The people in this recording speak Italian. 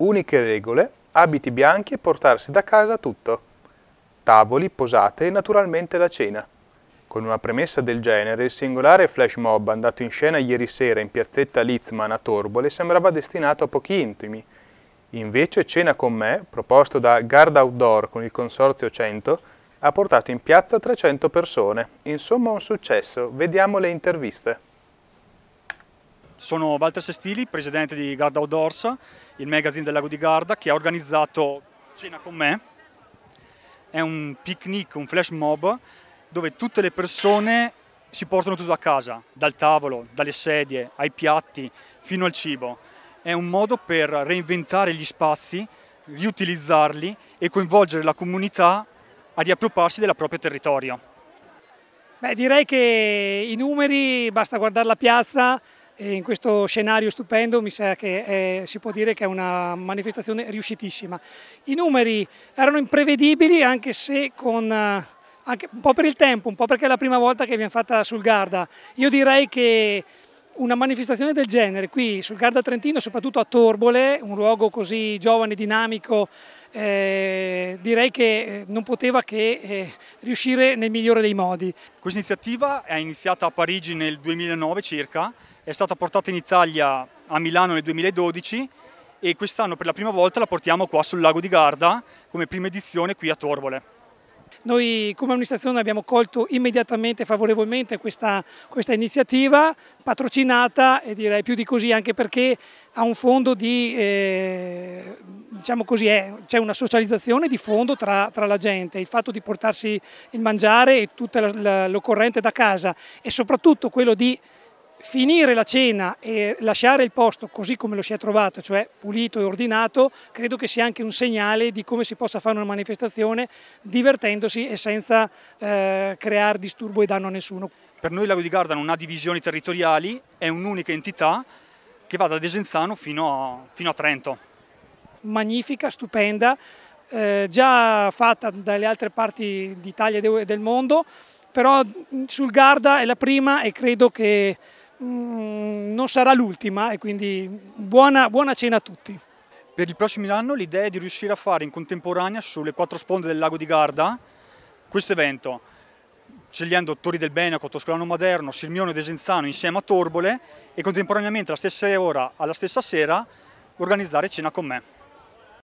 Uniche regole, abiti bianchi e portarsi da casa tutto. Tavoli, posate e naturalmente la cena. Con una premessa del genere, il singolare flash mob andato in scena ieri sera in piazzetta Litzman a Torbole sembrava destinato a pochi intimi. Invece Cena con me, proposto da Guard Outdoor con il Consorzio 100, ha portato in piazza 300 persone. Insomma un successo, vediamo le interviste. Sono Walter Sestili, presidente di Garda Outdoors, il magazine del lago di Garda, che ha organizzato Cena con me. È un picnic, un flash mob, dove tutte le persone si portano tutto a casa, dal tavolo, dalle sedie, ai piatti, fino al cibo. È un modo per reinventare gli spazi, riutilizzarli e coinvolgere la comunità a riappropriarsi del proprio territorio. Beh, direi che i numeri, basta guardare la piazza, e in questo scenario stupendo mi sa che è, eh, si può dire che è una manifestazione riuscitissima. I numeri erano imprevedibili anche se con, eh, anche un po' per il tempo, un po' perché è la prima volta che viene fatta sul Garda. Io direi che una manifestazione del genere qui sul Garda Trentino, soprattutto a Torbole, un luogo così giovane, dinamico, eh, direi che eh, non poteva che eh, riuscire nel migliore dei modi. Questa iniziativa è iniziata a Parigi nel 2009 circa, è stata portata in Italia a Milano nel 2012 e quest'anno per la prima volta la portiamo qua sul lago di Garda come prima edizione qui a Torbole. Noi come amministrazione abbiamo colto immediatamente e favorevolmente questa, questa iniziativa patrocinata e direi più di così anche perché ha un fondo di, eh, diciamo così, c'è una socializzazione di fondo tra, tra, la gente, il fatto di portarsi il mangiare e tutta l'occorrente da casa e soprattutto quello di finire la cena e lasciare il posto così come lo si è trovato, cioè pulito e ordinato, credo che sia anche un segnale di come si possa fare una manifestazione divertendosi e senza eh, creare disturbo e danno a nessuno. Per noi Lago di Garda non ha divisioni territoriali, è un'unica entità che va da Desenzano fino a, fino a Trento. Magnifica, stupenda, eh, già fatta dalle altre parti d'Italia e del mondo, però sul Garda è la prima e credo che Mm, non sarà l'ultima e quindi buona, buona cena a tutti. Per il prossimo anno l'idea è di riuscire a fare in contemporanea sulle quattro sponde del lago di Garda questo evento, scegliendo Tori del Beneco, Toscolano Moderno, Sirmione e Desenzano insieme a Torbole e contemporaneamente alla stessa ora, alla stessa sera, organizzare cena con me.